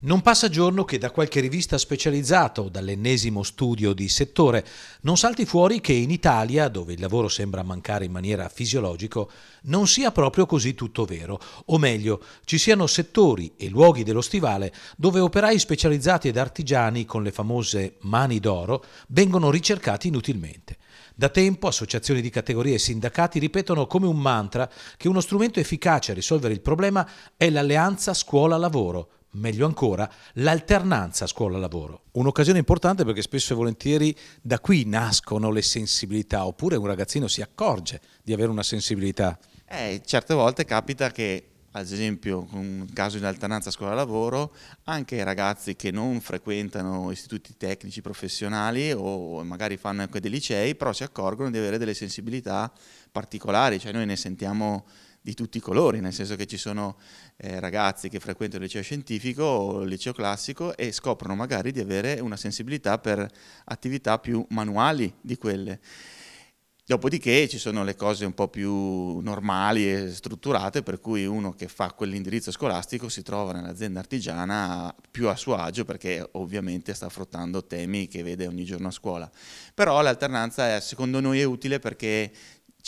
Non passa giorno che da qualche rivista specializzata o dall'ennesimo studio di settore non salti fuori che in Italia, dove il lavoro sembra mancare in maniera fisiologica, non sia proprio così tutto vero, o meglio, ci siano settori e luoghi dello stivale dove operai specializzati ed artigiani con le famose mani d'oro vengono ricercati inutilmente. Da tempo associazioni di categorie e sindacati ripetono come un mantra che uno strumento efficace a risolvere il problema è l'alleanza scuola-lavoro meglio ancora, l'alternanza scuola-lavoro. Un'occasione importante perché spesso e volentieri da qui nascono le sensibilità, oppure un ragazzino si accorge di avere una sensibilità. Eh, certe volte capita che, ad esempio, con un caso di alternanza scuola-lavoro, anche i ragazzi che non frequentano istituti tecnici professionali o magari fanno anche dei licei, però si accorgono di avere delle sensibilità particolari, cioè noi ne sentiamo di tutti i colori, nel senso che ci sono eh, ragazzi che frequentano il liceo scientifico o il liceo classico e scoprono magari di avere una sensibilità per attività più manuali di quelle. Dopodiché ci sono le cose un po' più normali e strutturate, per cui uno che fa quell'indirizzo scolastico si trova nell'azienda artigiana più a suo agio perché ovviamente sta affrontando temi che vede ogni giorno a scuola. Però l'alternanza secondo noi è utile perché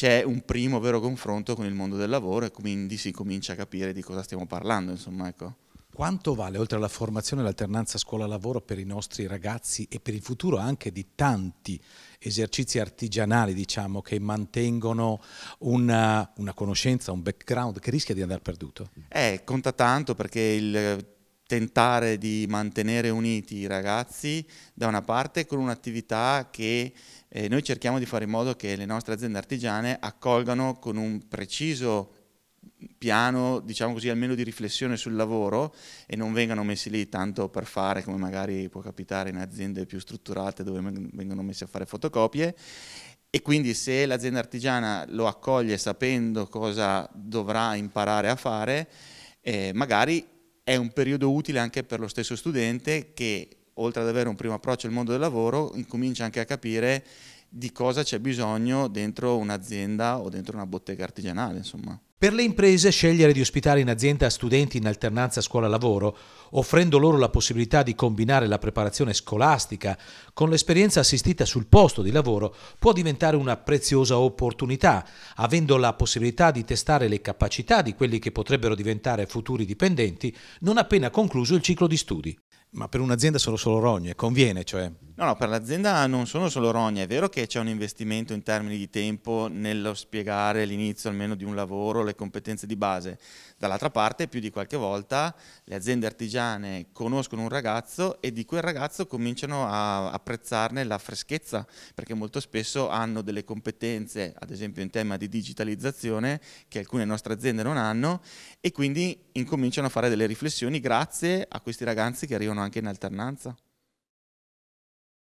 c'è un primo vero confronto con il mondo del lavoro e quindi si comincia a capire di cosa stiamo parlando. Insomma, ecco. Quanto vale, oltre alla formazione l'alternanza scuola-lavoro, per i nostri ragazzi e per il futuro anche di tanti esercizi artigianali, diciamo, che mantengono una, una conoscenza, un background che rischia di andare perduto? Eh, conta tanto perché il tentare di mantenere uniti i ragazzi da una parte con un'attività che eh, noi cerchiamo di fare in modo che le nostre aziende artigiane accolgano con un preciso piano, diciamo così, almeno di riflessione sul lavoro e non vengano messi lì tanto per fare come magari può capitare in aziende più strutturate dove vengono messi a fare fotocopie e quindi se l'azienda artigiana lo accoglie sapendo cosa dovrà imparare a fare, eh, magari è un periodo utile anche per lo stesso studente che, oltre ad avere un primo approccio al mondo del lavoro, incomincia anche a capire di cosa c'è bisogno dentro un'azienda o dentro una bottega artigianale, insomma. Per le imprese scegliere di ospitare in azienda studenti in alternanza scuola-lavoro, offrendo loro la possibilità di combinare la preparazione scolastica con l'esperienza assistita sul posto di lavoro, può diventare una preziosa opportunità, avendo la possibilità di testare le capacità di quelli che potrebbero diventare futuri dipendenti non appena concluso il ciclo di studi. Ma per un'azienda sono solo rogne, conviene, cioè No, no, per l'azienda non sono solo rogne, è vero che c'è un investimento in termini di tempo nello spiegare l'inizio almeno di un lavoro, le competenze di base. Dall'altra parte, più di qualche volta, le aziende artigiane conoscono un ragazzo e di quel ragazzo cominciano a apprezzarne la freschezza, perché molto spesso hanno delle competenze, ad esempio in tema di digitalizzazione, che alcune nostre aziende non hanno e quindi incominciano a fare delle riflessioni grazie a questi ragazzi che arrivano anche in alternanza.